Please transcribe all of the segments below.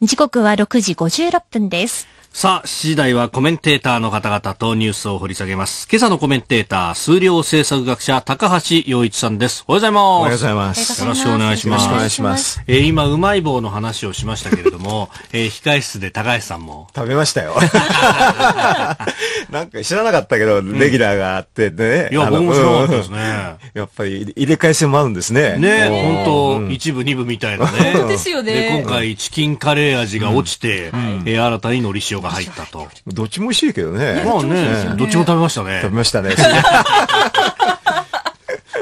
時刻は6時56分です。さあ、7時台はコメンテーターの方々とニュースを掘り下げます。今朝のコメンテーター、数量政策学者、高橋洋一さんです。おはようございます。おはようございます。よろしくお願いします。よろしくお願いします。えー、今、うまい棒の話をしましたけれども、えー、控室で高橋さんも。食べましたよ。なんか知らなかったけど、レギュラーがあってね。うん、いや、僕も知らなかったですね。やっぱり入れ替え戦もあるんですね。ね本当、うん、一部、二部みたいなね。ですよね。で、今回、チキンカレー味が落ちて、うん、えー、新たにのり塩が入ったと。どっちも美味しいけどね。まあね、どっちも食べましたね。食べましたね。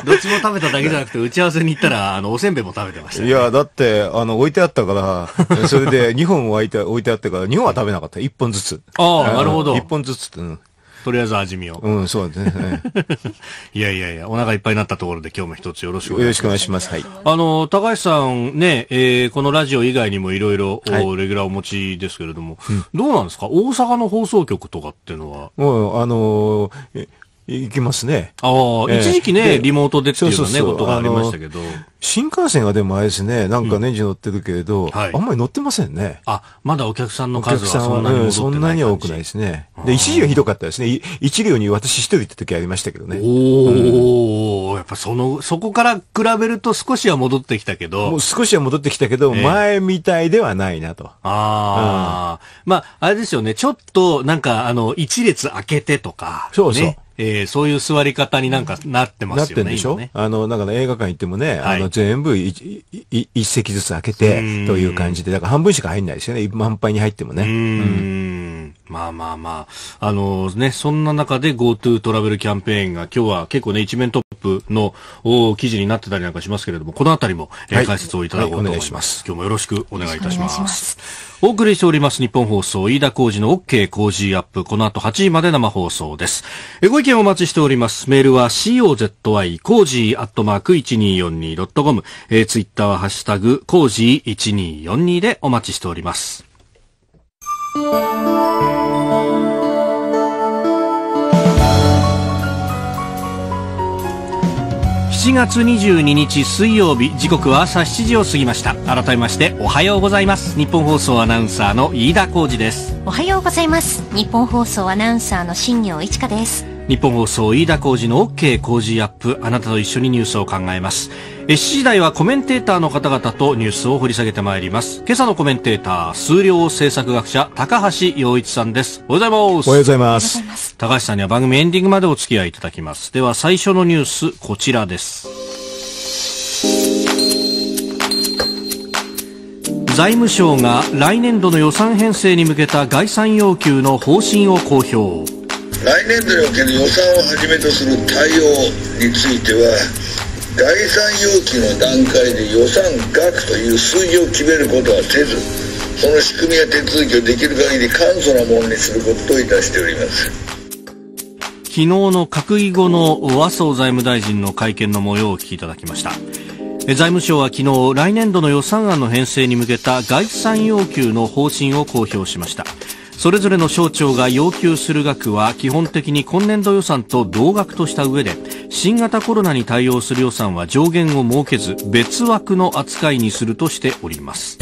どっちも食べただけじゃなくて、打ち合わせに行ったら、あの、おせんべいも食べてました、ね、いや、だって、あの、置いてあったから、それで2本置いて、置いてあったから、2本は食べなかった。1本ずつ。ああ、なるほど。1本ずつって、うん、とりあえず味見を。うん、そうですね。いやいやいや、お腹いっぱいになったところで今日も一つよろしくお願いします。よろしくお願いします。はい。あの、高橋さんね、えー、このラジオ以外にもいろいろレギュラーお持ちですけれども、はい、どうなんですか大阪の放送局とかっていうのは。うん、あのー、行きますね。ああ、えー、一時期ね、リモートでっていうね、ことがありましたけど。新幹線はでもあれですね、なんか年中乗ってるけれど、うんはい、あんまり乗ってませんね。あ、まだお客さんの数はそんなに、ん、そんなに多くないですね。で、一時はひどかったですね。一両に私一人行った時ありましたけどね。おお、うん、やっぱその、そこから比べると少しは戻ってきたけど。もう少しは戻ってきたけど、えー、前みたいではないなと。ああ、まあ、あれですよね、ちょっと、なんか、あの、一列開けてとか。そうそう。ねえー、そういう座り方になんかなってますよね。なってんでしょ、ね、あの、だから、映画館行ってもね、はい、あの、全部一席ずつ開けて、という感じで、だから半分しか入んないですよね。満杯に入ってもね。うんうんまあまあまあ。あのー、ね、そんな中で GoTo トラベルキャンペーンが今日は結構ね、一面トッププの記事になってたりなんかしますけれども、このあたりも、はい、解説をいただこうと思います。はい、ます今日もよろしくお願いいたします。お送りしております日本放送、飯田の OK 工事アップ。この後8時まで生放送です。ご意見お待ちしております。メールは COZY 工事アットマーク 1242.com。えー、ツイッターはハッシュタグ工事1242でお待ちしております。7月22日水曜日時刻は朝7時を過ぎました改めましておはようございます日本放送アナウンサーの飯田浩二ですおはようございます日本放送アナウンサーの新業一華です日本放送飯田浩二の OK 工事アップあなたと一緒にニュースを考えます7時台はコメンテーターの方々とニュースを掘り下げてまいります。今朝のコメンテーター、数量政策学者、高橋洋一さんです。おはようございます。おはようございます。高橋さんには番組エンディングまでお付き合いいただきます。では最初のニュース、こちらです。財務省が来年度の予算編成に向けた概算要求の方針を公表。来年度における予算をはじめとする対応については概算要求の段階で予算額という数字を決めることはせずその仕組みや手続きをできる限り簡素なものにすることといたしております昨日の閣議後の麻生財務大臣の会見の模様をお聞きいただきました財務省は昨日来年度の予算案の編成に向けた概算要求の方針を公表しましたそれぞれの省庁が要求する額は基本的に今年度予算と同額とした上で新型コロナに対応する予算は上限を設けず別枠の扱いにするとしております。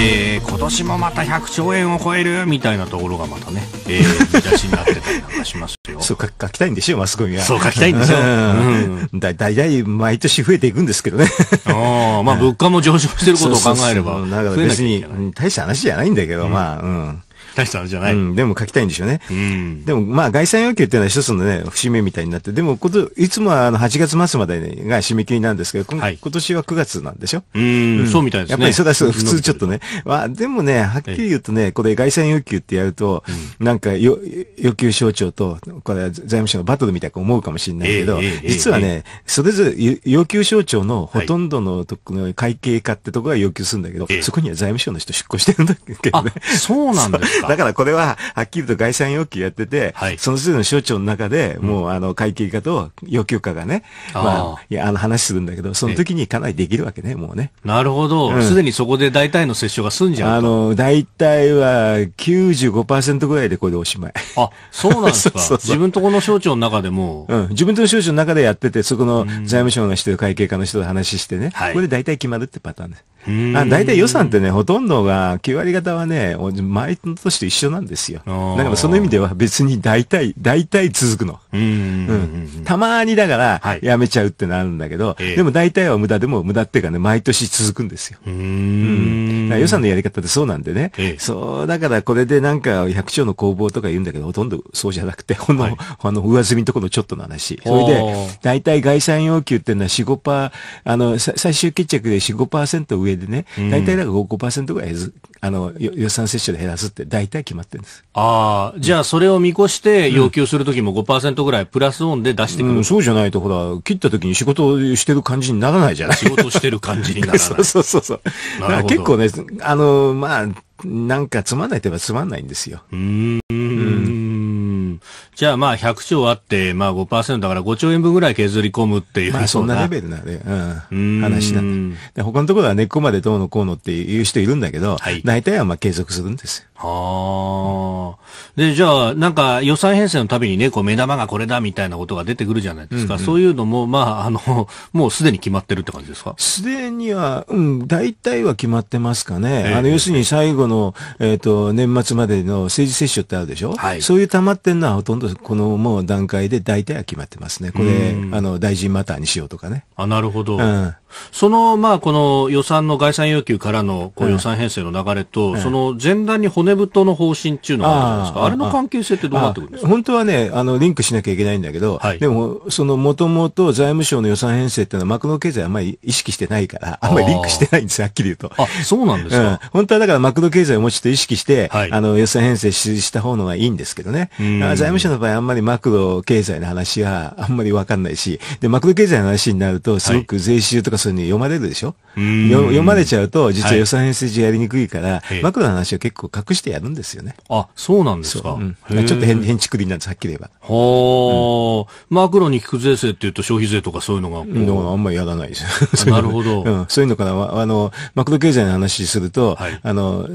えー、今年もまた100兆円を超えるみたいなところがまたね、えー、見出しになってたりなんかしますよ。そう書きたいんでしょ、マスコミは。そう書きたいんでしょ。うん、だだいたい毎年増えていくんですけどね。あまあ物価も上昇してることを考えれば。そうだから別に大した話じゃないんだけど、うん、まあ、うん。大した話じゃない、うん。でも書きたいんでしょうね。うん、でも、まあ、概算要求っていうのは一つのね、節目みたいになって、でもこと、いつもはあの8月末まで、が締め切りなんですけど、はい、今年は9月なんでしょうん、そうみたいですね。やっぱりそうだ、そう、普通ちょっとね。まあ、でもね、はっきり言うとね、これ概算要求ってやると、なんかよ、要求省庁と、これ財務省のバトルみたいに思うかもしれないけど、えーえーえー、実はね、それぞれ要求省庁のほとんどのとこの会計課ってとこが要求するんだけど、はい、そこには財務省の人出向してるんだけどね。そうなんですかだからこれは、はっきりと概算要求やってて、はい、その時の省庁の中で、もう、あの、会計課と要求課がね、まあ、いや、あの、話するんだけど、その時にかなりできるわけね、もうね。なるほど。すで、にそこで大体の接触が済んじゃう。あの、大体は95%ぐらいでこれでおしまい。あ、そうなんですか。自分とこの省庁の中でも。うん、自分との省庁の中でやってて、そこの財務省の人と会計課の人と話してね、これで大体決まるってパターンです。あ大体予算ってね、ほとんどが、9割方はね、毎年と一緒なんですよ。だからその意味では別に大体、大体続くの。たまにだから、やめちゃうってなるんだけど、はい、でも大体は無駄でも無駄っていうかね、毎年続くんですよ。うん。予算のやり方ってそうなんでね。えそう、だからこれでなんか100兆の工房とか言うんだけど、ほとんどそうじゃなくて、ほんの、はい、あの、上積みとこのちょっとの話。それで、大体概算要求っていうのは4、5%、あの、最終決着で4、5%上でね、大体だから5、5%ぐらいあの、予算接種で減らすって大体決まってるんです。ああ、じゃあそれを見越して要求するときも5%ぐらいプラスオンで出してくる、うん、そうじゃないと、ほら、切ったときに仕事をしてる感じにならないじゃない仕事してる感じにならない。そうそうそうそう。結構ね、あの、まあ、なんかつまんないといえばつまんないんですよ。うんじゃあまあ100兆あって、まあ5%だから5兆円分ぐらい削り込むっていう。まあそんなレベルなね、うん、話ん話で。で他のところは根っこまでどうのこうのっていう人いるんだけど、はい、大体はまあ継続するんですよ。はあ。で、じゃあ、なんか予算編成のたびにね、こう目玉がこれだみたいなことが出てくるじゃないですか。うんうん、そういうのも、まあ、あの、もうすでに決まってるって感じですかすでには、うん、大体は決まってますかね。えー、あの、要するに最後の、えっ、ー、と、年末までの政治接種ってあるでしょはい。そういう溜まってんのはほとんどこのもう段階で大体は決まってますね。これ、あの、大臣マターにしようとかね。あ、なるほど。うん、その、まあ、この予算の概算要求からのこう予算編成の流れと、うん、その前段に骨太の方針っていうのがあるんですかあれの関係性ってどうなってくるんですか本当はね、あの、リンクしなきゃいけないんだけど、はい、でも、その、もともと財務省の予算編成っていうのはマクロ経済あんまり意識してないから、あんまりリンクしてないんですはっきり言うと。あ、そうなんですか、うん、本当はだからマクロ経済をもうちょっと意識して、はい、あの、予算編成した方のがいいんですけどね。財務省のっ場合あんまりマクロ経済の話は あんまりわかんないし、で、マクロ経済の話になると、すごく税収とかそういうの読まれるでしょ、はい、読まれちゃうと、実は予算編成時やりにくいから、はい、マクロの話を結構隠してやるんですよね。あ、そうなんですか。うちょっと変、変築くりなんです、はっきり言えば。はあ、うん、マクロに効く税制っていうと消費税とかそういうのが。うん、あんまりやらないです。なるほどうん。そういうのから、あの、マクロ経済の話すると、はい、あの、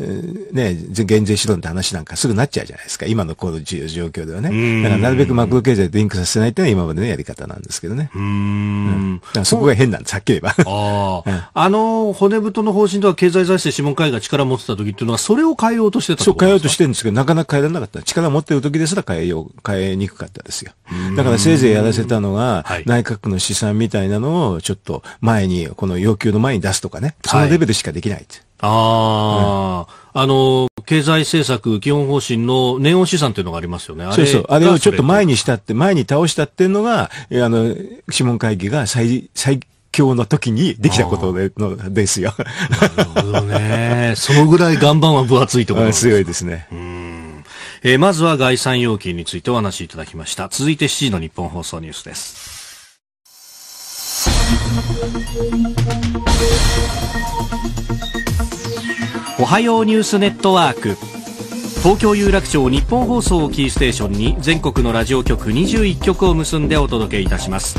ね、減税しろって話なんかすぐなっちゃうじゃないですか、今のこの状況ではね。うんだからなるべくマクロ経済とリンクさせないっていうのは今までのやり方なんですけどね。うん。そこが変なんです、はっきり言えば。ああ。あの、骨太の方針とは経済財政諮問会が力を持ってた時っていうのは、それを変えようとしてたそう、変えようとしてるんですけど、なかなか変えられなかった。力を持ってる時ですら変えよう、変えにくかったですよ。だからせいぜいやらせたのが、はい、内閣の試算みたいなのをちょっと前に、この要求の前に出すとかね、そのレベルしかできないって。はいああ、あの、経済政策基本方針の年音資産というのがありますよね。そうそう。あれをちょっと前にしたって、前に倒したっていうのが、あの、諮問会議が最、最強の時にできたことでのですよ。なるほどね。そのぐらい岩盤は分厚いところです。強いですね。うんえー、まずは概算要求についてお話しいただきました。続いて7時の日本放送ニュースです。おはようニュースネットワーク東京有楽町日本放送をキーステーションに全国のラジオ局21局を結んでお届けいたします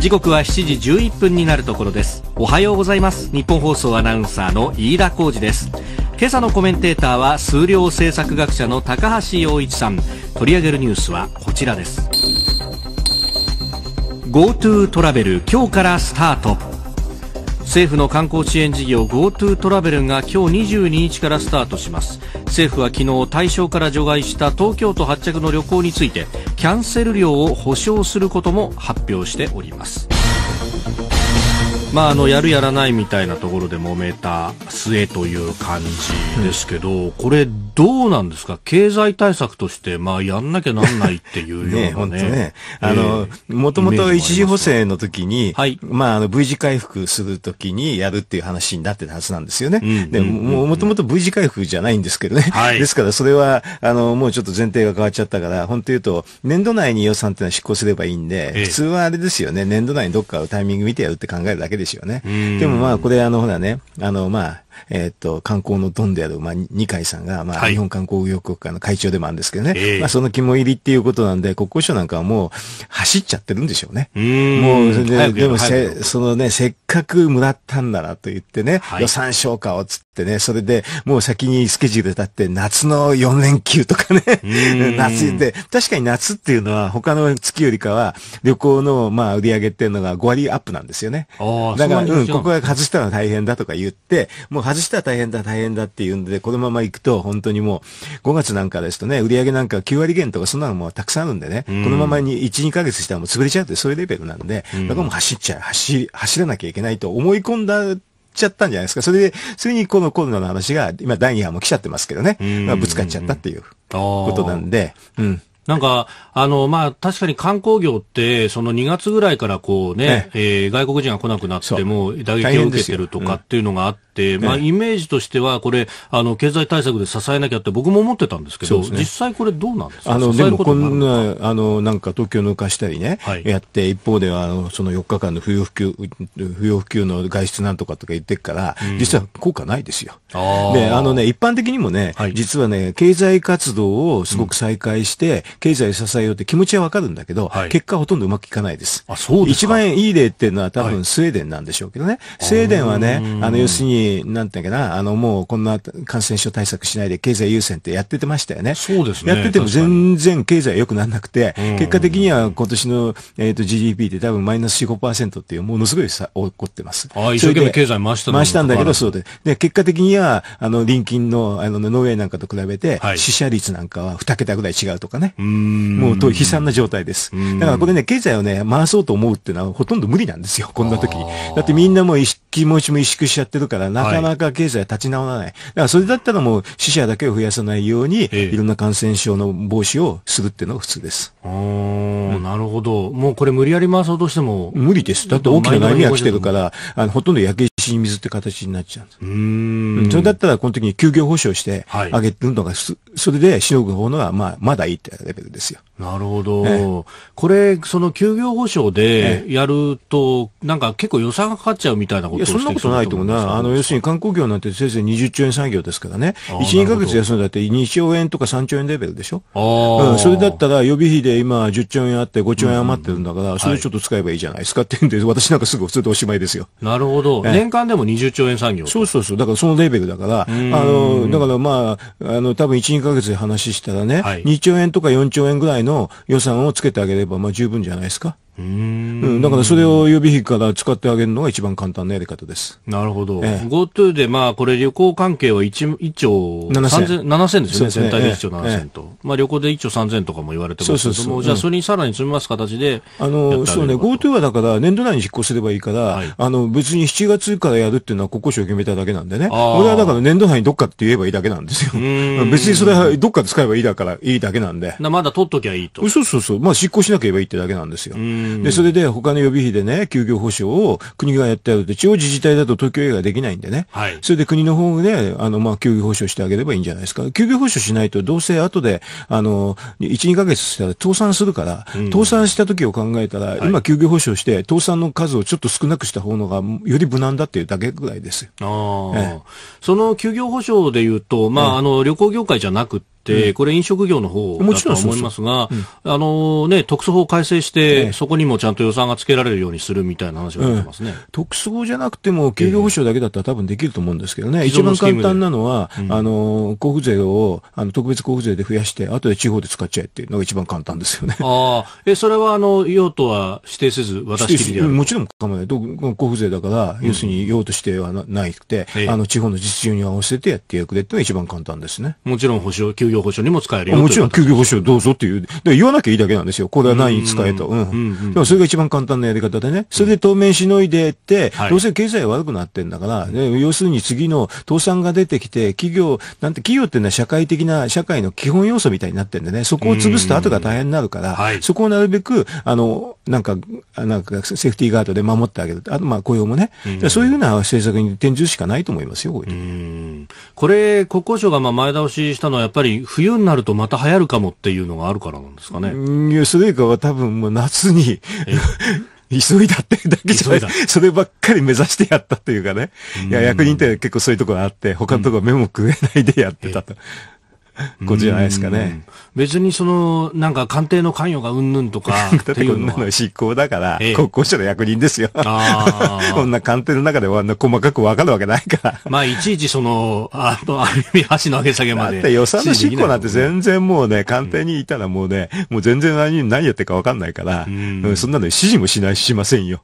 時刻は7時11分になるところですおはようございます日本放送アナウンサーの飯田浩二です今朝のコメンテーターは数量政策学者の高橋洋一さん取り上げるニュースはこちらです GoTo トラベル今日からスタート政府の観光支援事業 GoTo トラベルが今日22日からスタートします政府は昨日対象から除外した東京都発着の旅行についてキャンセル料を保証することも発表しておりますまあ、あのやるやらないみたいなところで揉めた末という感じですけど、うん、これどうなんですか経済対策として、まあ、やんなきゃなんないっていうようなね。ねあの、もともと一時補正の時に、はい、まあ、あの、V 字回復する時にやるっていう話になってたはずなんですよね。うん、でも、もともと V 字回復じゃないんですけどね。はい、ですから、それは、あの、もうちょっと前提が変わっちゃったから、本当言うと、年度内に予算っていうのは執行すればいいんで、え普通はあれですよね、年度内にどっかをタイミング見てやるって考えるだけですよね。でもまあ、これ、あの、ほらね、あの、まあ、えっ、ー、と、観光のドンである、まあ、二階さんが、まあ、日本観光業国会の会長でもあるんですけどね、まあ、その肝入りっていうことなんで、国交省なんかはもう、走っちゃってるんでしょうね。うもう、ででもせ、そのね、せっかくもらったんだなと言ってね、はい、予算消化をつってね、それで、もう先にスケジュール立って、夏の4連休とかね、夏って、確かに夏っていうのは、他の月よりかは、旅行の、まあ、売り上げっていうのが5割アップなんですよね。だから、うん、ここは外したら大変だとか言って、もう外したら大変だ、大変だっていうんで、このまま行くと、本当にもう、5月なんかですとね、売上なんか9割減とか、そんなのもたくさんあるんでね、うん、このままに1、2ヶ月したらもう潰れちゃうって、そういうレベルなんで、うん、だからもう走っちゃう、走、走らなきゃいけないと思い込んだちゃったんじゃないですか。それで、それにこのコロナの話が、今第2波も来ちゃってますけどね。まあ、ぶつかっちゃったっていうことなんで、うん。なんか、あの、まあ、確かに観光業って、その2月ぐらいからこうね、えええー、外国人が来なくなっても打撃を受けてるとかっていうのがあって、うん、まあ、イメージとしては、これ、あの、経済対策で支えなきゃって僕も思ってたんですけど、ね、実際これどうなんですかあの、でもこんな、あの、なんか東京抜かしたりね、はい、やって、一方では、あの、その4日間の不要不急、不要不急の外出なんとかとか言ってっから、うん、実は効果ないですよ。で、あのね、一般的にもね、はい、実はね、経済活動をすごく再開して、うん経済支えようって気持ちはわかるんだけど、はい、結果ほとんどうまくいかないです。あ、そうです一番いい例っていうのは多分スウェーデンなんでしょうけどね。スウェーデンはね、あの、要するに、なんていうかな、あの、もうこんな感染症対策しないで経済優先ってやっててましたよね。そうですね。やってても全然経済良くならなくて、結果的には今年の、えっ、ー、と GDP って多分マイナス4、5%っていうものすごいさ起こってます。ああ、一生懸命経済回した回したんだけど、そうで。で、結果的には、あの、隣近の、あの、ノーウェイなんかと比べて、死者率なんかは2桁ぐらい違うとかね。もうと悲惨な状態です。だからこれね、経済をね、回そうと思うっていうのはほとんど無理なんですよ、こんな時。だってみんなもう一気持ちも萎縮しちゃってるから、なかなか経済立ち直らない。はい、だからそれだったらもう死者だけを増やさないように、いろんな感染症の防止をするっていうのが普通です。ああ、うん、なるほど。もうこれ無理やり回そうとしても。無理です。だって大きな波が来てるから、あの、ほとんど焼け石に水って形になっちゃうんです。うん。それだったらこの時に休業保障してあげるのが、はい、それでしのぐ方のが、まあ、まだいいってレベルですよ。なるほど。これ、その休業保障でやると、なんか結構予算がかかっちゃうみたいなことや、そんなことないと思うな。あの、要するに観光業なんてせいぜい20兆円産業ですからね。1、2ヶ月休んだって2兆円とか3兆円レベルでしょ。うん、それだったら予備費で今10兆円あって5兆円余ってるんだから、それちょっと使えばいいじゃないですかってんで、私なんかすぐそれでおしまいですよ。なるほど。年間でも20兆円産業。そうそうそう。だからそのレベルだから、あの、だからまあ、あの、多分1、2ヶ月で話したらね、2兆円とか4兆円ぐらいの予算をつけてあげれば、まあ十分じゃないですか。うんだからそれを予備費から使ってあげるのが一番簡単なやり方です。なるほど。ええ、GoTo で、まあ、これ旅行関係は 1, 1兆7000 7ですよね。全体で1兆7000と、え。まあ、旅行で1兆3000とかも言われてますけども、じゃあそれにさらに積みます形で。あの、そうね、GoTo はだから年度内に執行すればいいから、はい、あの、別に7月からやるっていうのは国交省決めただけなんでね。これはだから年度内にどっかって言えばいいだけなんですよ。別にそれはどっかで使えばいいだから、いいだけなんで。まだ取っときゃいいと。そうそうそう。まあ、執行しなければいいってだけなんですよ。で、それで他の予備費でね、休業保障を国がやってやると、地方自治体だと東京映ができないんでね。はい、それで国の方で、あの、まあ、休業保障してあげればいいんじゃないですか。休業保障しないと、どうせ後で、あの、1、2ヶ月したら倒産するから、倒産した時を考えたら、今休業保障して、倒産の数をちょっと少なくした方のが、より無難だっていうだけぐらいです。ああ、ええ、その休業保障でいうと、まあ、あの、旅行業界じゃなくて、、うん、これ飲食業の方だと思いますが、そうん、あのね、特措法改正して、そこにもちゃんと予算がつけられるようにするみたいな話が出てますね。うん、特措法じゃなくても、経業保障だけだったら多分できると思うんですけどね。一番簡単なのは、あの、交付税を、あの、特別交付税で増やして、後で地方で使っちゃえっていうのが一番簡単ですよね。ああ、え、それはあの、用途は指定せず、私りでるもちろん構わない。交付税だから、要するに用途してはなくて、あの、地方の実情に合わせてやっていくれっていうのが一番簡単ですね。もちろん保障、給与業保障にも使えるよもちろん休業保障どうぞっていう。で、言わなきゃいいだけなんですよ。これは何に使えと。うん。うんうんうんでもそれが一番簡単なやり方でね。それで当面しのいでって、うん、どうせ経済悪くなってんだから、はい、要するに次の倒産が出てきて、企業、なんて企業っていうのは社会的な、社会の基本要素みたいになってんでね、そこを潰すと後が大変になるから、そこをなるべく、あの、なんか、なんかセーフティーガードで守ってあげる。あと、まあ雇用もね。うん、そういうふうな政策に転じるしかないと思いますよ、これ。これ、国交省がまあ前倒ししたのはやっぱり冬になるとまた流行るかもっていうのがあるからなんですかね。うュースウェカは多分もう夏に、急いだってだけじゃない。そればっかり目指してやったというかね。いや、役人って結構そういうところあって、他のところ目も食えないでやってたと。えー ことじゃないですかね。別にその、なんか官邸の関与がうんぬんとか。だってこんなの執行だから、ええ、国交省の役人ですよ。こんな官邸の中であんな細かくわかるわけないから。まあ、いちいちその、あの、ある意味橋の上げ下げまで。だって予算の執行なんて全然もうね、官邸にいたらもうね、もう全然何、何やってるかわかんないから、うん、そんなの指示もしない、しませんよ。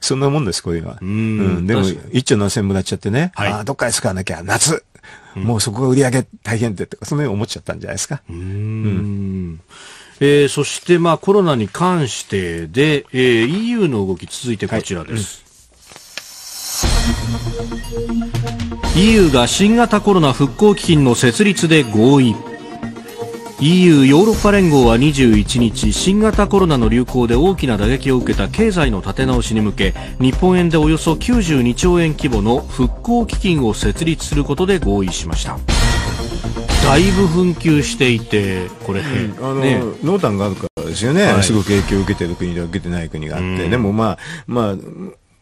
そんなもんです、こういうのは。うん,、でも、一丁何千もらっちゃってね。はい、ああ、どっかへ使わなきゃ、夏もうそこが売り上げ大変でとか、そのように思っちゃったんじゃないですか。うんうんえー、そして、まあ、コロナに関してで、えー、EU の動き続いてこちらです。はいうん、EU が新型コロナ復興基金の設立で合意。EU ヨーロッパ連合は21日新型コロナの流行で大きな打撃を受けた経済の立て直しに向け日本円でおよそ92兆円規模の復興基金を設立することで合意しましただいぶ紛糾していてこれ、うんあのね、濃淡があるからですよね、はい、すごく影響を受けている国と受けてない国があって、うん、でもまあまあ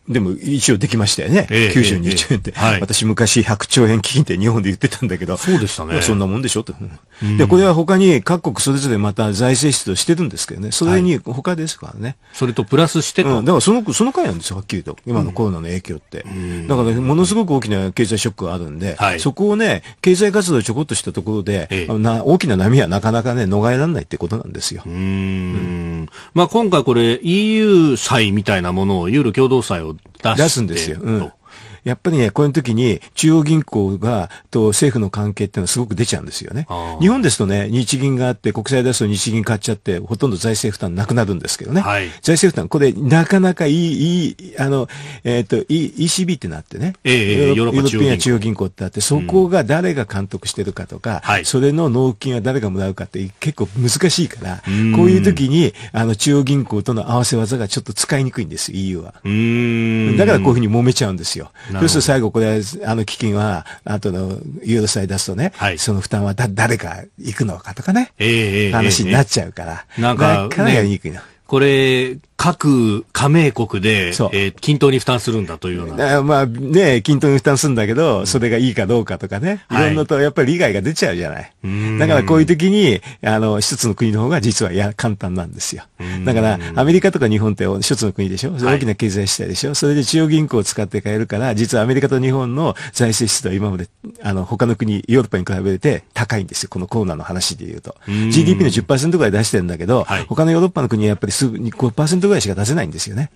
でも一応できましたよね。えー、92兆円って、はい、私昔100兆円基金って日本で言ってたんだけど。そうでしたね。そんなもんでしょと、うで、これは他に各国それぞれまた財政出動してるんですけどね。それに他ですからね。それとプラスしてうん、だからその、その回なんですよ、はっきりと。今のコロナの影響って。うん、だから、ものすごく大きな経済ショックがあるんで、はい、そこをね、経済活動ちょこっとしたところで、大きな波はなかなかね、逃れられないってことなんですよ。うん,、まあ今回これ EU 債みたいなものを、ユーロ共同債を出すんですよ。うん、やっぱりね、こういう時に中央銀行が、と政府の関係っていうのはすごく出ちゃうんですよね。日本ですとね、日銀があって、国債出すと日銀買っちゃって、ほとんど財政負担なくなるんですけどね。はい、財政負担、これなかなかいい、いい、あの、えっ、ー、と、ECB ってなってね。えー、えー、ヨーロッパ中央銀行ってあって、そこが誰が監督してるかとか、うん、それの納金は誰がもらうかって結構難しいから、うん、こういう時に、あの、中央銀行との合わせ技がちょっと使いにくいんです、EU は。だからこういうふうに揉めちゃうんですよ。そうすると最後これ、あの基金は、あとのユーロ債出すとね、はい、その負担はだ誰か行くのかとかね、えー、え話になっちゃうから、えー、なんか、ね、りかが行くの。これ、各加盟国で、えー、均等に負担するんだというような。まあね、均等に負担するんだけど、それがいいかどうかとかね、いろんなとやっぱり利害が出ちゃうじゃない。だからこういう時に、あの、一つの国の方が実はや簡単なんですよ。だから、アメリカとか日本って一つの国でしょ大きな経済主体でしょ、はい、それで中央銀行を使って買えるから、実はアメリカと日本の財政出動は今まで、あの、他の国、ヨーロッパに比べて高いんですよ。このコーナーの話で言うと。GDP の10%ぐらい出してるんだけど、はい、他のヨーロッパの国はやっぱりすぐ5%ぐらいしか出せないんですよね。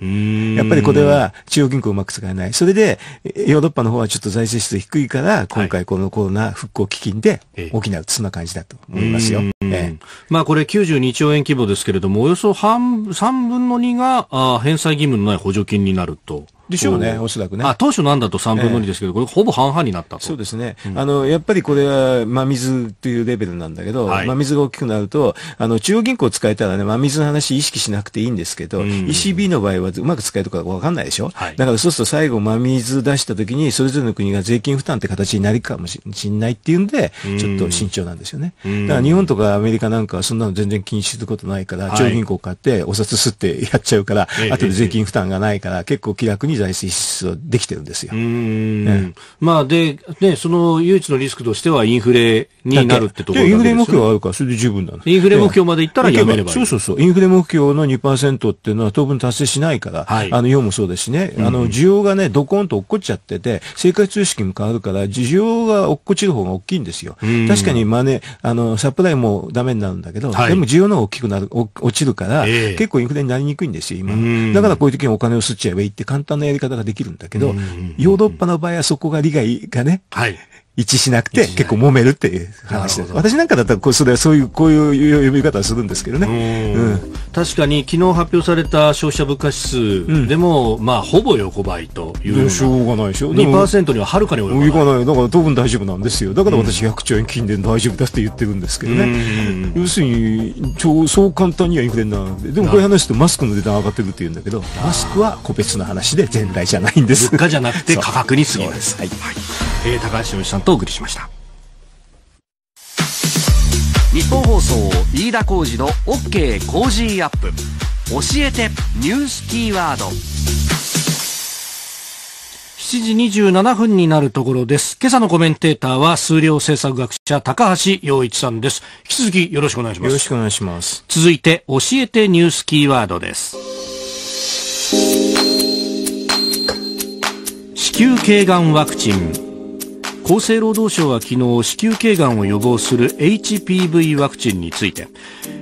やっぱりこれは中央銀行うまく使えない。それで、ヨーロッパの方はちょっと財政出力低いから、今回このコロナ復興基金で大きなそんな感じだと思いますよ。ええ、まあこれ92兆円規模ですけれども、およそ半3分の2があ返済義務のない補助金になると。でしょうね、おそらくね。あ、当初なんだと3分の2ですけど、えー、これほぼ半々になったと。そうですね。うん、あの、やっぱりこれは、真水というレベルなんだけど、はい、水が大きくなると、あの、中央銀行使えたらね、真水の話意識しなくていいんですけど、うん、ECB の場合はうまく使えるかわかんないでしょ、はい、だからそうすると最後、真水出した時に、それぞれの国が税金負担って形になるかもしれないっていうんで、ちょっと慎重なんですよね。うん、だから日本とかアメリカなんかはそんなの全然気にすることないから、はい、中央銀行買ってお札すってやっちゃうから、後で税金負担がないから、結構気楽に財政支出はできてるんですよ。ね、まあで、ね、その唯一のリスクとしてはインフレになるってところインフレ目標があるから、それで十分なの。インフレ目標までいったらやめればいい。そうそうそう。インフレ目標の2%っていうのは当分達成しないから、はい、あの、世もそうですしね、あの、需要がね、ドコンと落っこっちゃってて、生活通識も変わるから、需要が落っこちる方が大きいんですよ。確かに、まあね、あの、サプライもダメになるんだけど、はい、でも需要の大きくなる、落ちるから、えー、結構インフレになりにくいんですよ、今。だからこういう時にお金を吸っちゃえばいいって簡単なやり方ができるんだけど、ヨーロッパの場合はそこが利害がね、はい、一致しなくて結構揉めるっていう話です。私なんかだったらこうそれそういう、こういう読み方はするんですけどね。うん、確かに昨日発表された消費者物価指数でも、うん、まあほぼ横ばいといううしょうがないでしょ。2%にははるかに及ばない。いかない。だから当分大丈夫なんですよ。だから私100兆円金で大丈夫だって言ってるんですけどね。要するに、超そう簡単にはインフレにならでもこういう話とマスクの値段上がってるって言うんだけど、マスクは個別の話で全体じゃないんです。物価じゃなくて価格にすぎる。はい、はい、えー、高橋由美さんとお送りしました日本放送飯田浩二の OK コージーアップ教えてニュースキーワード7時27分になるところです。今朝のコメンテーターは数量政策学者高橋洋一さんです。引き続きよろしくお願いします。よろしくお願いします。続いて教えてニュースキーワードです。子宮頸がんワクチン厚生労働省は昨日子宮頸がんを予防する HPV ワクチンについて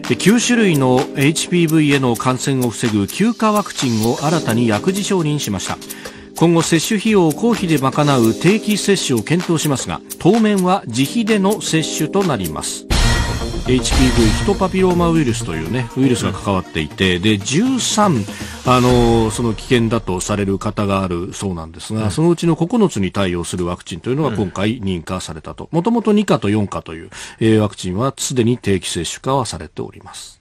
9種類の HPV への感染を防ぐ休暇ワクチンを新たに薬事承認しました今後接種費用を公費で賄う定期接種を検討しますが当面は自費での接種となります HPV ヒトパピローマウイルスというねウイルスが関わっていてで13あのその危険だとされる方があるそうなんですが、うん、そのうちの9つに対応するワクチンというのが今回認可されたともともと2価と4価という、えー、ワクチンはすでに定期接種化はされております。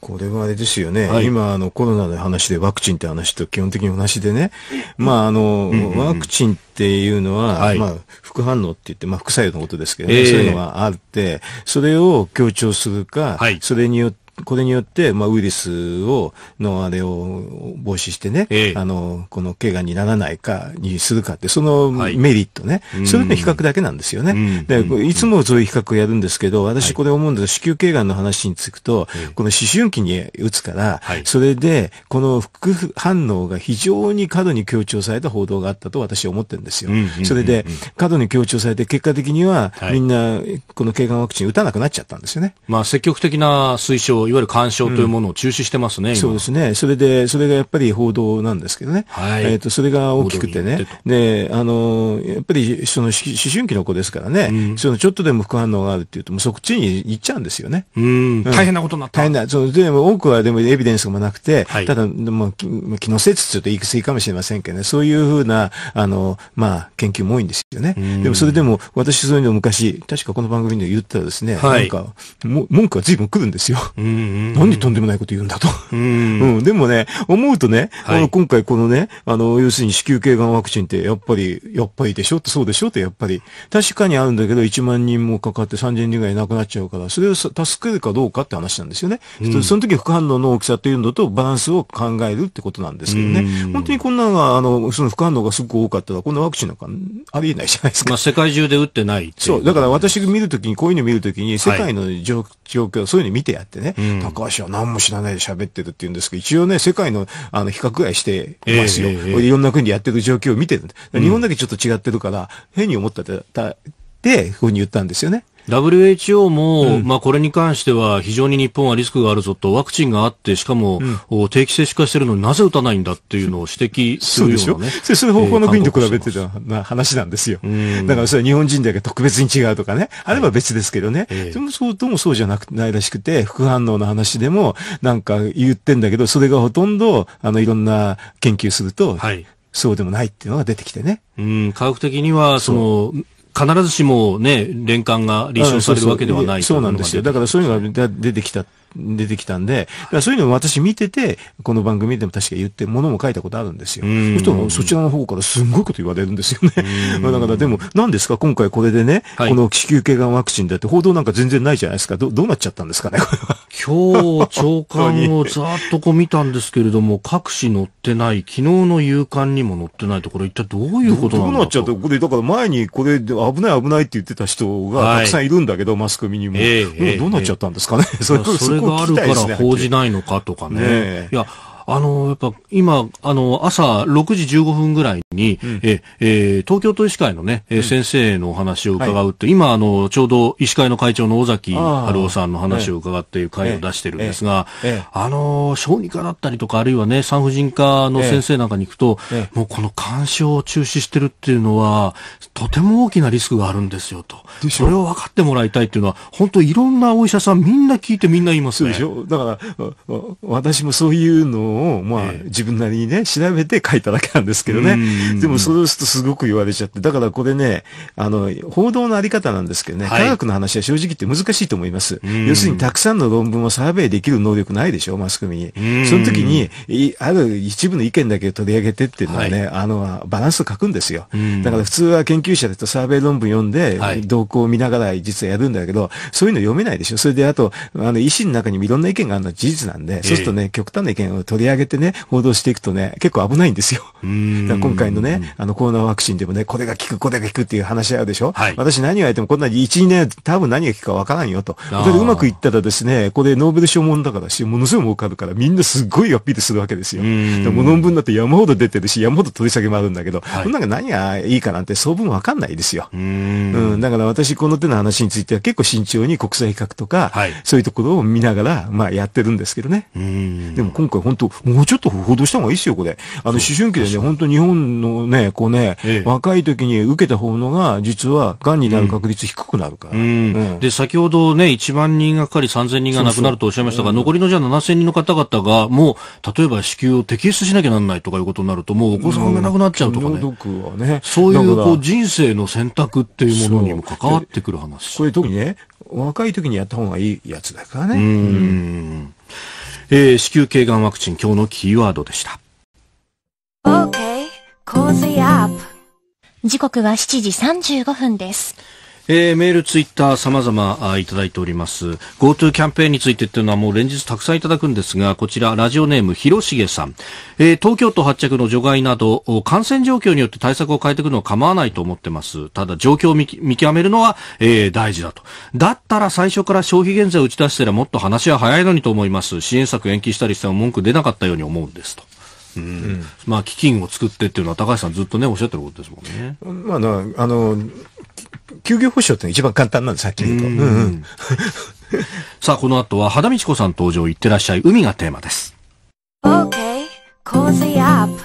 これはあれですよね。はい、今、あの、コロナの話でワクチンって話と基本的に同じでね。まあ、あの、うんうん、ワクチンっていうのは、はい、まあ、副反応って言って、まあ、副作用のことですけどね、えー、そういうのがあって、それを強調するか、はい、それによってこれによって、まあ、ウイルスを、のあれを防止してね、ええ、あの、この怪我にならないかにするかって、そのメリットね、はい、それの比較だけなんですよね。で、いつもそういう比較をやるんですけど、私これ思うんです子宮頸がんの話につくと、この思春期に打つから、はい、それで、この副反応が非常に過度に強調された報道があったと私は思ってるんですよ。それで、過度に強調されて、結果的には、みんな、この頸がんワクチン打たなくなっちゃったんですよね。まあ、積極的な推奨、いわゆる干渉というものを中止してますね、うん、そうですね。それで、それがやっぱり報道なんですけどね。はい、えっ、ー、と、それが大きくてね。で、あの、やっぱり、その、思春期の子ですからね、うん、その、ちょっとでも副反応があるっていうと、もうそっちに行っちゃうんですよね。うん。大変なことになった。大変な。そう、でも多くはでもエビデンスもなくて、はい、ただ、もう、気のせいつと言い過ぎかもしれませんけどね、そういうふうな、あの、まあ、研究も多いんですよね。でも、それでも、私そういうの昔、確かこの番組で言ったらですね、はい、なんか、文句は随分来るんですよ。うんなんでとんでもないこと言うんだと。うん、でもね、思うとね、はい、今回このね、あの、要するに子宮頸がんワクチンって、やっぱり、やっぱりでしょって、そうでしょって、やっぱり。確かにあるんだけど、1万人もかかって3000人ぐらい亡くなっちゃうから、それを助けるかどうかって話なんですよね。うん、その時副反応の大きさというのと、バランスを考えるってことなんですけどね。うん、本当にこんなのが、あの、その副反応がすごく多かったら、こんなワクチンなんかありえないじゃないですか。まあ、世界中で打ってないそう。だから私見るときに、こういうの見るときに、世界の状況、はい、そういうの見てやってね、高橋は何も知らないで喋ってるって言うんですけど、一応ね、世界のあの比較外してますよ、えーえー。いろんな国でやってる状況を見てる。日本だけちょっと違ってるから、変に思ったって、で、こういうふうに言ったんですよね。WHO も、うん、まあこれに関しては非常に日本はリスクがあるぞと、ワクチンがあって、しかも、うん、定期接種化してるのになぜ打たないんだっていうのを指摘するようなね。そうでしょそういう方向の国と比べてた話なんですよ。うん、だからそれは日本人だけ特別に違うとかね、あれば別ですけどね。はい、でもそう、ともそうじゃなくないらしくて、副反応の話でもなんか言ってんだけど、それがほとんど、あの、いろんな研究すると、はいそうでもないっていうのが出てきてね。うん、科学的には、その、必ずしもね、連関が立証されるわけではないそうなんですよ。だからそういうのが出てきた出てきたんで、そういうのを私見てて、この番組でも確か言って、ものも書いたことあるんですよ。そしたら、そちらの方からすんごいこと言われるんですよね。だからでも、何ですか今回これでね、はい、この子宮頸がんワクチンだって報道なんか全然ないじゃないですか。ど、どうなっちゃったんですかね、これは。今日、朝刊をざーっとこう見たんですけれども、各紙載ってない、昨日の夕刊にも載ってないところ、一体どういうことなんだどうなっちゃった。これ、だから前にこれ危ない危ないって言ってた人がたくさんいるんだけど、はい、マスコミにも。えー、もどうなっちゃったんですかね。えー、それがあるから報じないのかとかね。ねいや、あの、やっぱ今、あの、朝6時15分ぐらいに、うん、え、えー、東京都医師会のね、うん、先生のお話を伺うって、はい、今、あの、ちょうど医師会の会長の尾崎春夫さんの話を伺ってい会を出してるんですが、あの、小児科だったりとか、あるいはね、産婦人科の先生なんかに行くと、もうこの干渉を中止してるっていうのは、とても大きなリスクがあるんですよと。それを分かってもらいたいっていうのは、本当いろんなお医者さんみんな聞いてみんな言いますね。でしょだから、私もそういうのをを、まあ、自分なりにね、調べて書いただけなんですけどね。でも、そうするとすごく言われちゃって。だからこれね、あの、報道のあり方なんですけどね、科学の話は正直言って難しいと思います。要するに、たくさんの論文をサーベイできる能力ないでしょ、マスコミに。その時に、ある一部の意見だけ取り上げてっていうのはね、あの、バランスを書くんですよ。だから普通は研究者だとサーベイ論文読んで、動向を見ながら実はやるんだけど、そういうの読めないでしょ。それで、あと、あの、医師の中にもいろんな意見があるのは事実なんで、そうするとね、極端な意見を取りり上げてね、報道していくとね、結構危ないんですよ。今回のね、あのコロナワクチンでもね、これが効く、これが効くっていう話し合うでしょ、はい、私何をやってもこんなに1、2年、多分何が効くかわからんよと。それうまくいったらですね、これノーベル賞もんだからし、ものすごい儲かるから、みんなすごいアピールするわけですよ。でも論文だって山ほど出てるし、山ほど取り下げもあるんだけど、はい、なんか何がいいかなんて相分わかんないですよ。うんうん、だから私この手の話については結構慎重に国際比較とか、はい、そういうところを見ながら、まあやってるんですけどね。でも今回本当もうちょっと報道した方がいいですよ、これ。あの、思春期でね、本当日本のね、こうね、ええ、若い時に受けた方のが、実は、癌になる確率低くなるから、うんうんで、先ほどね、1万人がかかり3000人が亡くなるとおっしゃいましたが、そうそう残りのじゃあ7000人の方々が、もう、例えば子宮を摘出しなきゃなんないとかいうことになると、もうお子さんが亡くなっちゃうとかね。はねそういう、こう、人生の選択っていうものにも関わってくる話。これ特にね、若い時にやった方がいいやつだからね。うんえー、子宮頸がんワクチン今日のキーワードでした。OK, 時刻は7時35分です。えー、メール、ツイッター、様々いただいております。GoTo キャンペーンについてっていうのはもう連日たくさんいただくんですが、こちら、ラジオネーム、広重さん。えー、東京都発着の除外など、感染状況によって対策を変えていくのは構わないと思ってます。ただ、状況を見極めるのは、えー、大事だと。だったら最初から消費減税を打ち出してらもっと話は早いのにと思います。支援策延期したりしても文句出なかったように思うんですと。うん、うん、まあ、基金を作ってっていうのは、高橋さん、ずっとね、おっしゃってることですもんね。まあ、あの休業保障って一番簡単なんです、さっき言うと。うんうん、さあ、この後は、肌道子さん登場、いってらっしゃい、海がテーマです。Okay, cozy up.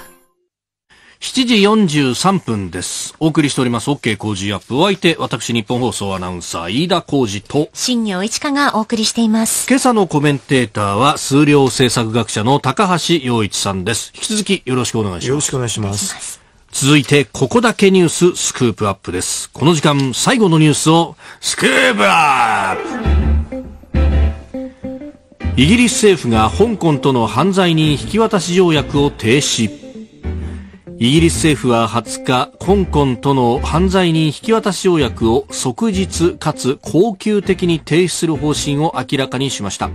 7時43分です。お送りしております。OK 工事アップ。お相手、私、日本放送アナウンサー、飯田工事と、新庄一華がお送りしています。今朝のコメンテーターは、数量政策学者の高橋洋一さんです。引き続きよろしくお願いします。よろしくお願いします。続いて、ここだけニューススクープアップです。この時間、最後のニュースを、スクープアップイギリス政府が香港との犯罪人引き渡し条約を停止。イギリス政府は20日、香港との犯罪人引き渡し条約を即日かつ恒久的に停止する方針を明らかにしました。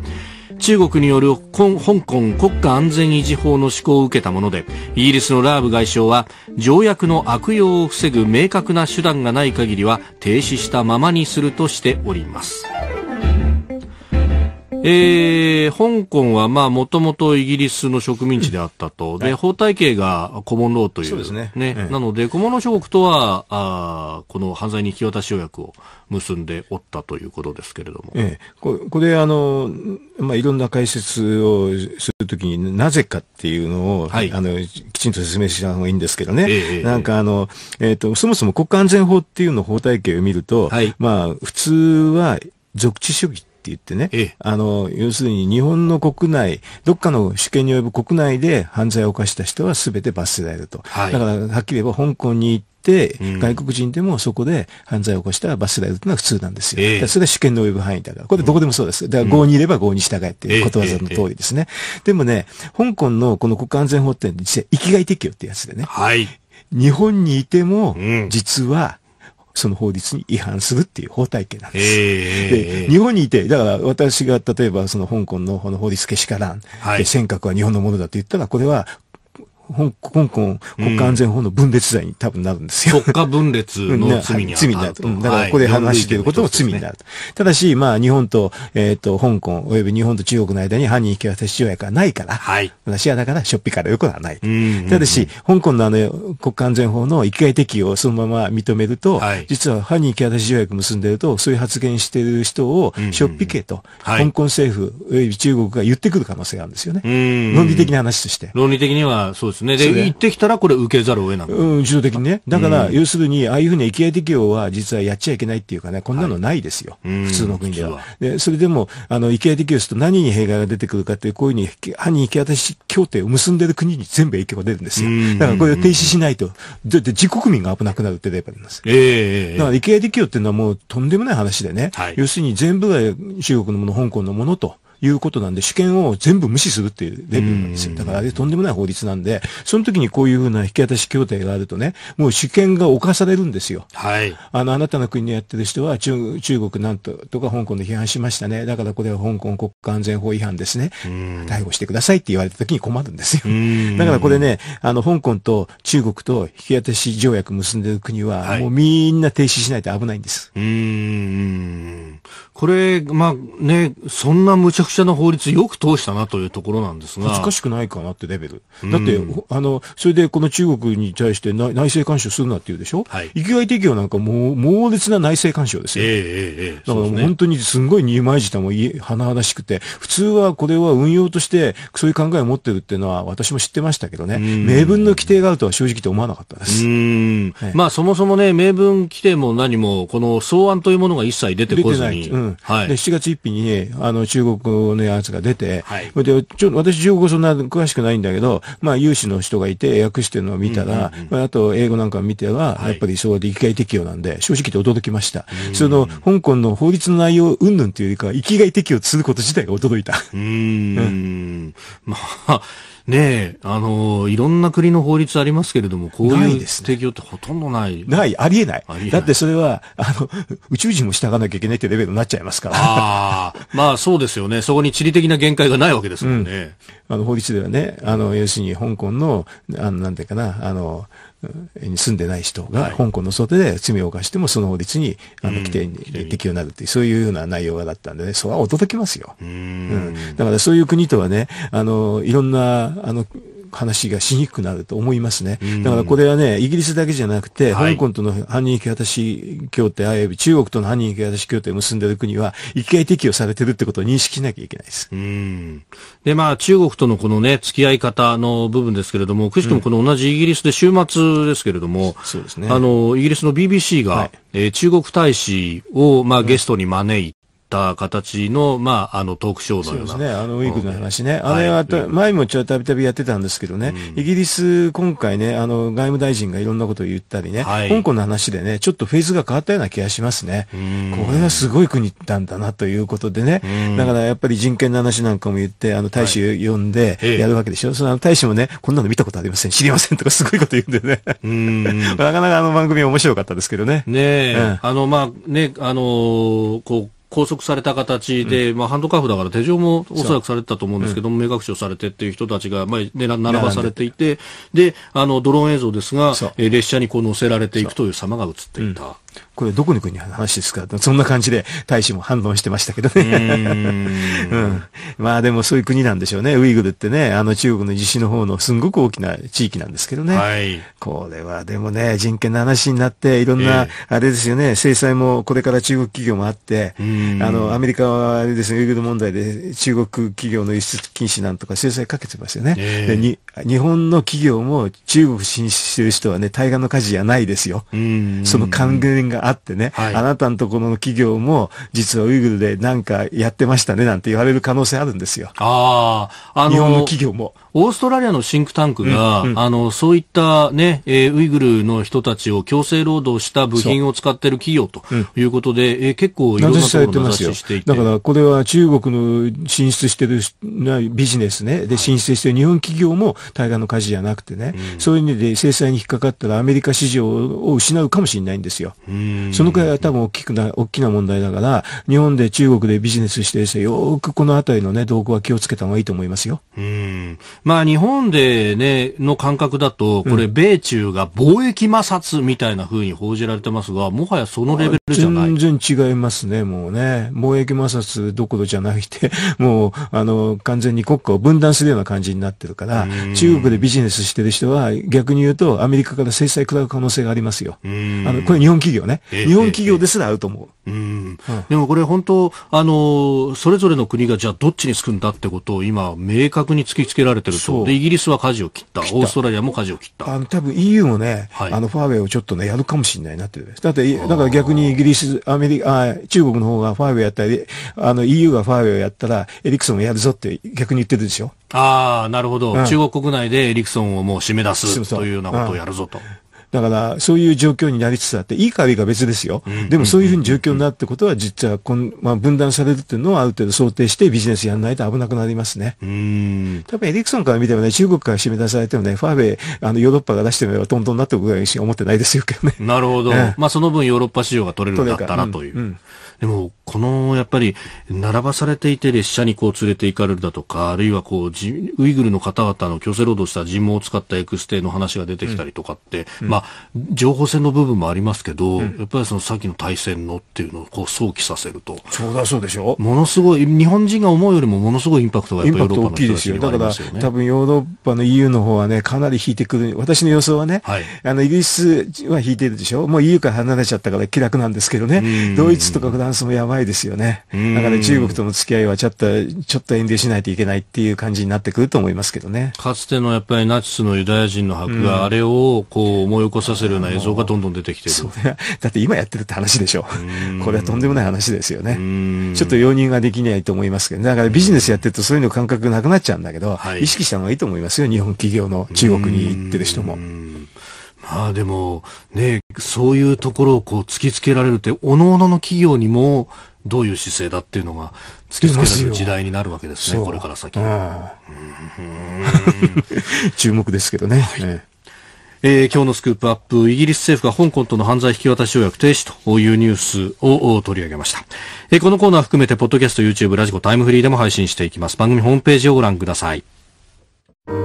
中国による香港国家安全維持法の施行を受けたものでイギリスのラーブ外相は条約の悪用を防ぐ明確な手段がない限りは停止したままにするとしております。えー、香港はまあもともとイギリスの植民地であったと。で、法体系がコモンローという。そうですね。ね、なので、コモンロー諸国とは、ああ、この犯罪人引き渡し条約を結んでおったということですけれども。ええ、ここれ、あの、まあ、いろんな解説をするときになぜかっていうのを、はい、あの、きちんと説明した方がいいんですけどね。ええ、なんかあの、えっ、ー、と、そもそも国家安全法っていうの法体系を見ると、はい、まあ、普通は、属地主義って言ってね、ええ、あの、要するに日本の国内、どっかの主権に及ぶ国内で犯罪を犯した人は全て罰せられると。はい、だから、はっきり言えば香港に行って、うん、外国人でもそこで犯罪を犯したら罰せられるというのは普通なんですよ。え、それは主権の及ぶ範囲だから。これどこでもそうです。だから合にいれば合に従えっていうことわざの通りですね。でもね、香港のこの国家安全法って実は生きがい適用ってやつでね。はい。日本にいても、実は、うんその法律に違反するっていう法体系なんです。えー、で、日本にいて、だから私が例えばその香港の法律けしからん、はい、尖閣は日本のものだと言ったら、これは香港国家安全法の分裂罪に多分なるんですよ。うん、国家分裂の罪に罪になる。うん、だからここで話していることも罪になる。はいね、ただし、まあ、日本と、えっ、ー、と、香港、及び日本と中国の間に犯人引き渡し条約はないから、はい。私はだから、しょっぴからよくはない。ただし、香港のあの、国家安全法の一回適用をそのまま認めると、はい、実は犯人引き渡し条約結んでると、そういう発言している人を、しょっぴけと、はい、香港政府、及び中国が言ってくる可能性があるんですよね。論理的な話として。論理的には、そうですですね。で、行ってきたらこれ受けざるを得ない。うん、自動的にね。だから、要するに、ああいうふうな域外適用は実はやっちゃいけないっていうかね、こんなのないですよ。はい、普通の国では。で、それでも、あの、域外適用すると何に弊害が出てくるかっていう、こういうふうに、犯人行き渡し協定を結んでる国に全部影響が出るんですよ。だからこれを停止しないと、だって自国民が危なくなるって例があります。ええー、だから域外適用っていうのはもうとんでもない話でね、はい、要するに全部が中国のもの、香港のものと、いうことなんで、主権を全部無視するっていうレベルなんですよ。だからあれとんでもない法律なんで、その時にこういうふうな引き渡し協定があるとね、もう主権が侵されるんですよ。はい。あの、あなたの国にやってる人は中中国なんととか香港で批判しましたね。だからこれは香港国家安全法違反ですね。逮捕してくださいって言われた時に困るんですよ。だからこれね、あの、香港と中国と引き渡し条約結んでる国は、もうみんな停止しないと危ないんです。うん。これ、まあね、そんな無茶苦くちゃな法律よく通したなというところなんですが。難しくないかなってレベル。だって、うん、あの、それでこの中国に対して内内政干渉するなって言うでしょ、はい、生きがい提供なんかもう猛烈な内政干渉ですよ。えー、えー、えー、だからもう本当にすんごい二枚舌も甚だしくて、普通はこれは運用としてそういう考えを持ってるっていうのは私も知ってましたけどね、名分の規定があるとは正直って思わなかったです。うんはい、まあそもそもね、名分規定も何も、この草案というものが一切出てこずに。出てない。うんはい、で7月1日にね、あの中国のやつが出て、はい、でちょ私、中国語そんな詳しくないんだけど、まあ、有志の人がいて訳してるのを見たら、まあ、あと英語なんか見ては、やっぱりそうで生きがい適用なんで、正直言って驚きました。その、香港の法律の内容、うんぬんというよりか、生きがい適用すること自体が驚いた。うん。まあ、ねえ、あのー、いろんな国の法律ありますけれども、こういう提供ってほとんどない。ないね、ない、ありえない。ないだってそれは、あの、宇宙人も従わなきゃいけないってレベルになっちゃいますから。ああ、まあそうですよね。そこに地理的な限界がないわけですもんね。うん、あの、法律ではね、あの、要するに香港の、あの、なんていうかな、あの、に住んでない人が香港の外で罪を犯してもその法律にあの規定に適用になるっていう、そういうような内容だったんでね、それは驚きますよ。うんだからそういう国とはね、あの、いろんな、あの、話がしにくくなると思いますね。だからこれはね、イギリスだけじゃなくて、はい、香港との犯人引き渡し協定、あるい中国との犯人引き渡し協定を結んでる国は、一回適用されてるってことを認識しなきゃいけないです。で、まあ、中国とのこのね、付き合い方の部分ですけれども、くしくもこの同じイギリスで週末ですけれども、うん、そうですね。あの、イギリスの BBC が、はい、えー、中国大使を、まあ、ゲストに招いった形の、まあ、あの、トークショーのような。そうですね。あの、ウィークの話ね。あれは、はい、前もちょ、たびたびやってたんですけどね、うん、イギリス、今回ね、あの、外務大臣がいろんなことを言ったりね、はい、香港の話でね、ちょっとフェーズが変わったような気がしますね。これはすごい国なんだなということでね、だからやっぱり人権の話なんかも言って、あの、大使呼んでやるわけでしょ。はいその大使もね、こんなの見たことありません、知りませんとか すごいこと言うんでね。うん なかなかあの番組面白かったですけどね。ねえ、うん、あの、まあ、ね、あのー、こう、拘束された形で、うん、まあ、ハンドカフだから手錠もおそらくされてたと思うんですけども、目隠しをされてっていう人たちが、まあ、ね、並ばされていて、で、あの、ドローン映像ですが、え列車にこう乗せられていくという様が映っていた。これどこの国の話ですかそんな感じで大使も反論してましたけどね うん。まあでもそういう国なんでしょうね。ウイグルってね、あの中国の自治の方のすんごく大きな地域なんですけどね。はい、これはでもね、人権の話になって、いろんな、あれですよね、えー、制裁もこれから中国企業もあって、あの、アメリカはあれですね、ウイグル問題で中国企業の輸出禁止なんとか制裁かけてますよね。えー、で日本の企業も中国進出してる人はね、対岸の火事じゃないですよ。その還元があってね、はい、あなたのところの企業も、実はウイグルでなんかやってましたねなんて言われる可能性あるんですよ。ああ、あの日本の企業も。オーストラリアのシンクタンクが、うんうん、あの、そういったね、えー、ウイグルの人たちを強制労働した部品を使ってる企業ということで、うん、えー、結構いろんなところをしていて。だから、これは中国の進出してるビジネスね、で進出してる日本企業も対岸の火事じゃなくてね、うん、そういう意味で制裁に引っかかったらアメリカ市場を失うかもしれないんですよ。そのくらいは多分大きくな、大きな問題だから、日本で中国でビジネスしてる人、よくこの辺りのね、動向は気をつけた方がいいと思いますよ。うん、まあ日本でね、の感覚だと、これ米中が貿易摩擦みたいな風に報じられてますが、もはやそのレベルじゃない。全然違いますね、もうね。貿易摩擦どころじゃなくて、もう、あの、完全に国家を分断するような感じになってるから、中国でビジネスしてる人は逆に言うとアメリカから制裁食らう可能性がありますよ。あの、これ日本企業ね。日本企業ですらあると思う。うんでもこれ本当、あの、それぞれの国がじゃあどっちにつくんだってことを今、明確に突きつけられてると。で、イギリスは舵を切った。オーストラリアも舵を切った。あの、多分 EU もね、はい、あの、ファーウェイをちょっとね、やるかもしれないなって。だって、だから逆にイギリス、アメリカ、中国の方がファーウェイやったり、あの、EU がファーウェイをやったら、エリクソンをやるぞって逆に言ってるでしょ。ああ、なるほど、うん、中国国内でエリクソンをもう締め出すというようなことをやるぞと。そうそうだから、そういう状況になりつつあって、いいか悪いか別ですよ。でもそういうふうに状況になってことは、実はこん、まあ、分断されるっていうのはある程度想定してビジネスやらないと危なくなりますね。多分エリクソンから見てもね、中国から締め出されてもね、ファーウェイ、あの、ヨーロッパが出してもトントンになってくぐらいし思ってないですよけどね。なるほど。まあ、その分ヨーロッパ市場が取れるんだったらという。でも、この、やっぱり、並ばされていて列車にこう連れて行かれるだとか、あるいはこう、ウイグルの方々の強制労働した尋問を使ったエクステの話が出てきたりとかって、うん、まあ、情報戦の部分もありますけど、うん、やっぱりそのさっきの対戦のっていうのをこう想起させると。そうだそうでしょものすごい、日本人が思うよりもものすごいインパクトがやっぱりヨーロッパの人たちにはありますよね。だから、多分ヨーロッパの EU の方はね、かなり引いてくる。私の予想はね、はい、あの、イギリスは引いてるでしょもう EU から離れちゃったから気楽なんですけどね、ドイツとかフランスもやばいないですよね。だから中国との付き合いはちょっと、ちょっと遠慮しないといけないっていう感じになってくると思いますけどね。かつてのやっぱりナチスのユダヤ人の迫害、あれをこう思い起こさせるような映像がどんどん出てきてる。そだって今やってるって話でしょ。これはとんでもない話ですよね。ちょっと容認ができないと思いますけど、だからビジネスやってるとそういうの感覚なくなっちゃうんだけど、はい、意識した方がいいと思いますよ。日本企業の中国に行ってる人も。まあでも、ね、そういうところをこう突きつけられるって、おのおのの企業にもどういう姿勢だっていうのが突きつけられる時代になるわけですね、これから先。注目ですけどね。はいえー、今日のスクープアップ、イギリス政府が香港との犯罪引き渡し条約停止というニュースを取り上げました。えー、このコーナー含めて、ポッドキャスト、YouTube、ラジコ、タイムフリーでも配信していきます。番組ホームページをご覧ください。7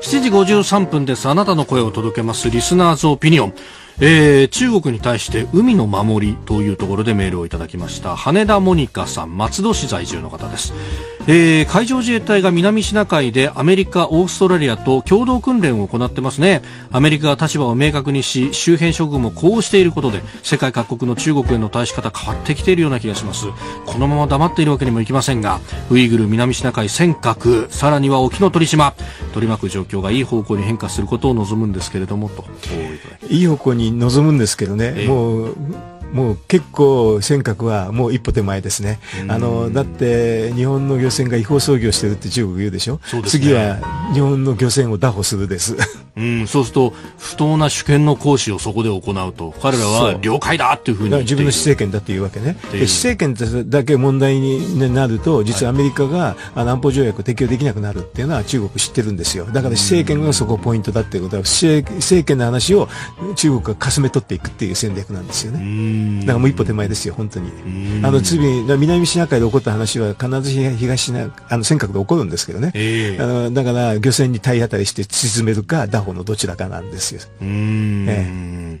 時53分です。あなたの声を届けます。リスナーズオピニオン。えー、中国に対して海の守りというところでメールをいただきました羽田モニカさん松戸市在住の方です、えー、海上自衛隊が南シナ海でアメリカオーストラリアと共同訓練を行ってますねアメリカが立場を明確にし周辺諸国もこうしていることで世界各国の中国への対し方変わってきているような気がしますこのまま黙っているわけにもいきませんがウイグル南シナ海尖閣さらには沖ノ鳥島取り巻く状況がいい方向に変化することを望むんですけれどもといい方向にに臨むんですけどね、もうもう結構尖閣はもう一歩手前ですね、あのだって日本の漁船が違法操業してるって中国言うでしょ、うね、次は日本の漁船を拿捕するです、うん、そうすると、不当な主権の行使をそこで行うと、彼らは了解だっていうふうに自分の施政権だっていうわけね、施政権だけ問題になると、実はアメリカが安保条約を適用できなくなるっていうのは中国知ってるんですよ、だから施政権がそこポイントだっていうことは、不政権の話を中国がかすめ取っていくっていう戦略なんですよね。だからもう一歩手前ですよ、本当に。あの、つい南シナ海で起こった話は必ず東シナ、あの、尖閣で起こるんですけどね。えー、あの、だから、漁船に体当たりして沈めるか、打法のどちらかなんですよ。うん、ええ、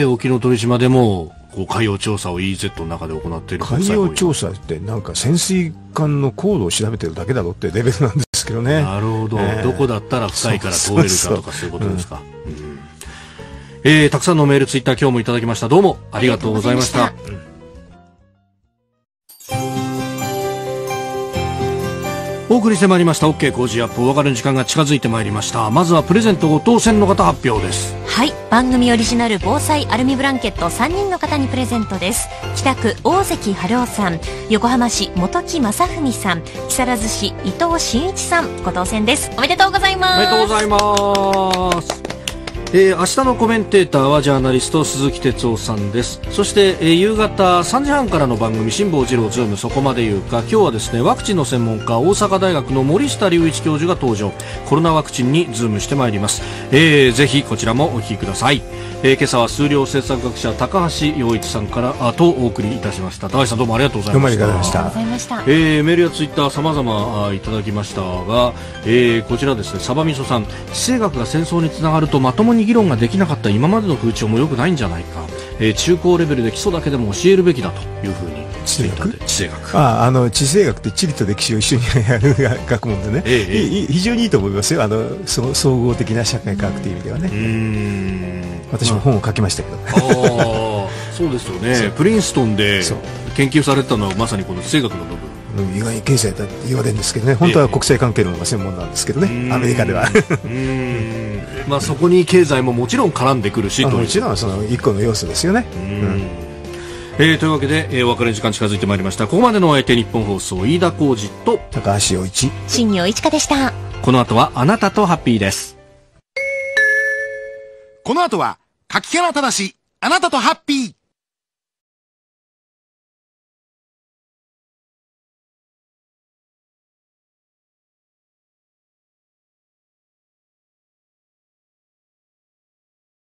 で、沖ノ鳥島でも、こう海洋調査を EZ の中で行っている海洋調査ってなんか潜水艦の高度を調べてるだけだろってレベルなんですけどねなるほど、えー、どこだったら深いから通れるかとかそういうことですか、ううんえー、たくさんのメール、ツイッター今日もいただきました。どうもありがとうございました。お送りしてまいりました OK 工事アップお別れの時間が近づいてまいりましたまずはプレゼントご当選の方発表ですはい番組オリジナル防災アルミブランケット3人の方にプレゼントです北区大関春夫さん横浜市本木正文さん木更津市伊藤真一さんご当選ですおめでとうございますおめでとうございますえー、明日のコメンテーターはジャーナリスト鈴木哲夫さんですそして、えー、夕方3時半からの番組辛坊治郎ズームそこまで言うか今日はですねワクチンの専門家大阪大学の森下隆一教授が登場コロナワクチンにズームしてまいります、えー、ぜひこちらもお聞きください、えー、今朝は数量政策学者高橋洋一さんからあとお送りいたしました高橋さんどうもありがとうございましたどうもありがとうございました、えー、メールやツイッターさま様々いただきましたが、えー、こちらですねサバ味噌さん地政学が戦争につながるとまともにに議論ができなかった今までの風潮も良くないんじゃないか、えー、中高レベルで基礎だけでも教えるべきだというふうに地政学地政学ああの地政学って地理と歴史を一緒にやる学問でね、ええ非常にいいと思いますよあのその総合的な社会科学という意味ではね私も本を書きましたけど、ああそうですよね プリンストンで研究されたのはまさにこの地政学の部分意外に経済だって言われるんですけどね、本当は国際関係の方が専門なんですけどね、アメリカでは。まあ、そこに経済ももちろん絡んでくるし、もちろんその一個の要素ですよね。えー、というわけで、えー、お別れの時間近づいてまいりましたここまでのお相手日本放送飯田浩二と高橋洋一新庄一華でしたこの後はあなたとハッピーですこの後は柿原正あなたとハッピー